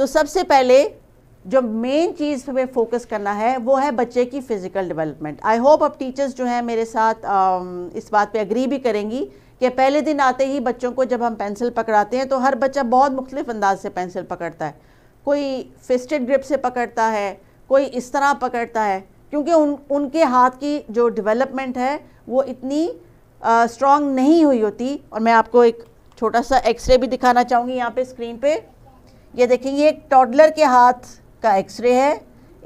तो सबसे पहले जो मेन चीज़ हमें फोकस करना है वो है बच्चे की फ़िज़िकल डेवलपमेंट आई होप अब टीचर्स जो हैं मेरे साथ आ, um, इस बात पे एग्री भी करेंगी कि पहले दिन आते ही बच्चों को जब हम पेंसिल पकड़ाते हैं तो हर बच्चा बहुत मुख्तलिफ अंदाज से पेंसिल पकड़ता है कोई फिस्टेड ग्रिप से पकड़ता है कोई इस तरह पकड़ता है क्योंकि उन उनके हाथ की जो डिवेलपमेंट है वो इतनी स्ट्रॉन्ग uh, नहीं हुई होती और मैं आपको एक छोटा सा एक्सरे भी दिखाना चाहूँगी यहाँ पर स्क्रीन पर ये देखें ये एक टॉडलर के हाथ का एक्सरे है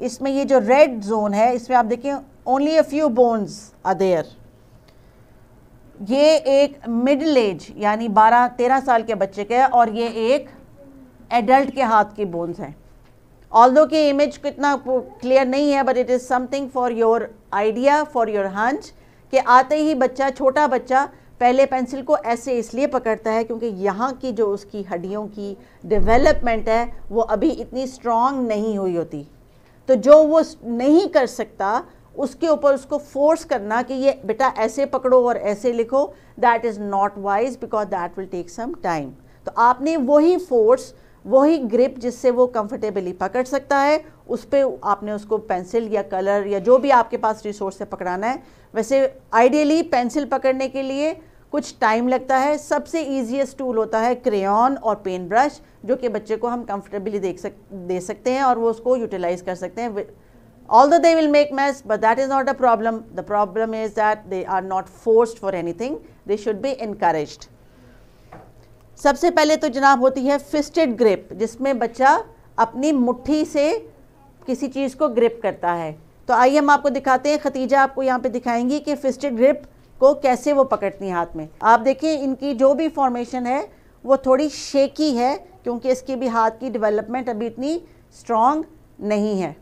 इसमें ये जो रेड जोन है इसमें आप देखिए only a few bones are there ये एक मिडल एज यानी 12 13 साल के बच्चे के है और ये एक एडल्ट के हाथ की बोन्स हैं ऑल दो की इमेज कितना क्लियर नहीं है but it is something for your idea for your हंज के आते ही बच्चा छोटा बच्चा पहले पेंसिल को ऐसे इसलिए पकड़ता है क्योंकि यहाँ की जो उसकी हड्डियों की डेवलपमेंट है वो अभी इतनी स्ट्रॉन्ग नहीं हुई होती तो जो वो नहीं कर सकता उसके ऊपर उसको फोर्स करना कि ये बेटा ऐसे पकड़ो और ऐसे लिखो that is not wise because that will take some time तो आपने वही फोर्स वही ग्रिप जिससे वो कंफर्टेबली पकड़ सकता है उस पर आपने उसको पेंसिल या कलर या जो भी आपके पास रिसोर्स से पकड़ाना है वैसे आइडियली पेंसिल पकड़ने के लिए कुछ टाइम लगता है सबसे ईजिएस्ट टूल होता है क्रेन और पेन ब्रश जो कि बच्चे को हम कंफर्टेबली देख सक दे सकते हैं और वो उसको यूटिलाइज कर सकते हैं all the they will make mess but that is not a problem the problem is that they are not forced for anything they should be encouraged सबसे पहले तो जनाब होती है फिस्टेड ग्रिप जिसमें बच्चा अपनी मुट्ठी से किसी चीज़ को ग्रिप करता है तो आइए हम आपको दिखाते हैं खतीजा आपको यहाँ पे दिखाएंगी कि फिस्टेड ग्रिप को कैसे वो पकड़ती हैं हाथ में आप देखें इनकी जो भी फॉर्मेशन है वो थोड़ी शेकी है क्योंकि इसकी भी हाथ की डिवेलपमेंट अभी इतनी स्ट्रॉन्ग नहीं है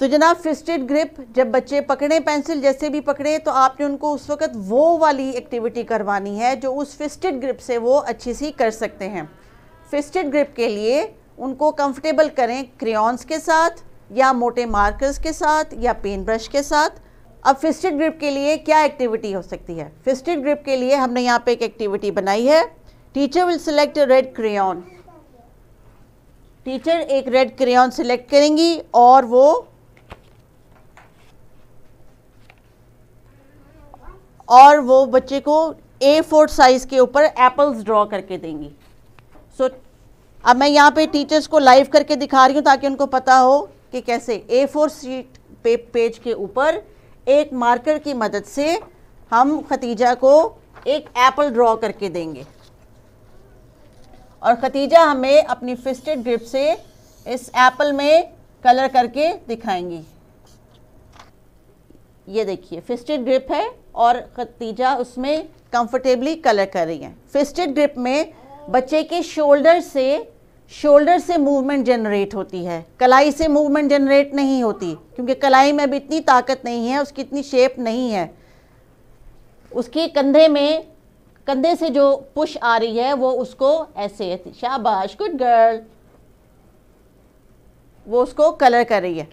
तो जनाब फिस्टेड ग्रिप जब बच्चे पकड़े पेंसिल जैसे भी पकड़े तो आपने उनको उस वक्त वो वाली एक्टिविटी करवानी है जो उस फिस्टेड ग्रिप से वो अच्छी सी कर सकते हैं फिस्टेड ग्रिप के लिए उनको कंफर्टेबल करें क्रेन्स के साथ या मोटे मार्कर्स के साथ या पेन ब्रश के साथ अब फिस्टेड ग्रिप के लिए क्या एक्टिविटी हो सकती है फिस्टेड ग्रिप के लिए हमने यहाँ पे एक एक्टिविटी बनाई है teacher will select red crane teacher एक रेड क्रेन सिलेक्ट करेंगी और वो और वो बच्चे को ए फोर साइज़ के ऊपर एप्पल्स ड्रॉ करके देंगी सो so, अब मैं यहाँ पे टीचर्स को लाइव करके दिखा रही हूँ ताकि उनको पता हो कि कैसे ए फोर सीट पे, पेज के ऊपर एक मार्कर की मदद से हम खतीजा को एक एप्पल ड्रॉ करके देंगे और खतीजा हमें अपनी फिस्टेड ग्रिप से इस एप्पल में कलर करके दिखाएंगी ये देखिए फिस्टेड ग्रिप है और खतीजा उसमें कंफर्टेबली कलर कर रही है फिस्टेड ग्रिप में बच्चे के शोल्डर से शोल्डर से मूवमेंट जनरेट होती है कलाई से मूवमेंट जनरेट नहीं होती क्योंकि कलाई में अभी इतनी ताकत नहीं है उसकी इतनी शेप नहीं है उसके कंधे में कंधे से जो पुश आ रही है वो उसको ऐसे शाबाश गुड गर्ल वो उसको कलर कर रही है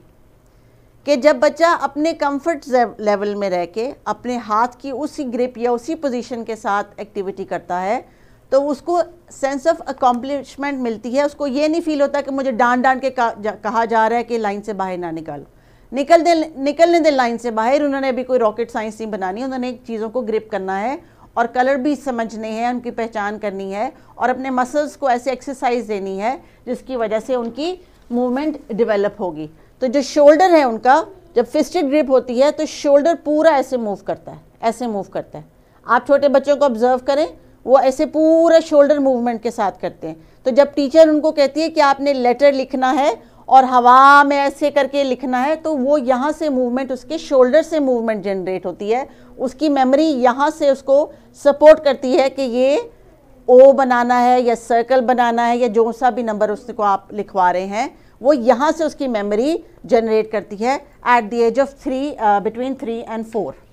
कि जब बच्चा अपने कंफर्ट लेवल में रह के अपने हाथ की उसी ग्रिप या उसी पोजीशन के साथ एक्टिविटी करता है तो उसको सेंस ऑफ अकॉम्प्लिशमेंट मिलती है उसको ये नहीं फील होता कि मुझे डांट डांट के कहा जा रहा है कि लाइन से बाहर ना निकालो निकल दे निकलने दे लाइन से बाहर उन्होंने अभी कोई रॉकेट साइंस नहीं बनानी उन्होंने चीज़ों को ग्रिप करना है और कलर भी समझने हैं उनकी पहचान करनी है और अपने मसल्स को ऐसे एक्सरसाइज देनी है जिसकी वजह से उनकी मूवमेंट डिवेलप होगी तो जो शोल्डर है उनका जब फिस्टेड ग्रिप होती है तो शोल्डर पूरा ऐसे मूव करता है ऐसे मूव करता है आप छोटे बच्चों को ऑब्जर्व करें वो ऐसे पूरा शोल्डर मूवमेंट के साथ करते हैं तो जब टीचर उनको कहती है कि आपने लेटर लिखना है और हवा में ऐसे करके लिखना है तो वो यहाँ से मूवमेंट उसके शोल्डर से मूवमेंट जनरेट होती है उसकी मेमोरी यहाँ से उसको सपोर्ट करती है कि ये ओ बनाना है या सर्कल बनाना है या जो सा भी नंबर उसको आप लिखवा रहे हैं वो यहाँ से उसकी मेमोरी जनरेट करती है at the age of three between three and four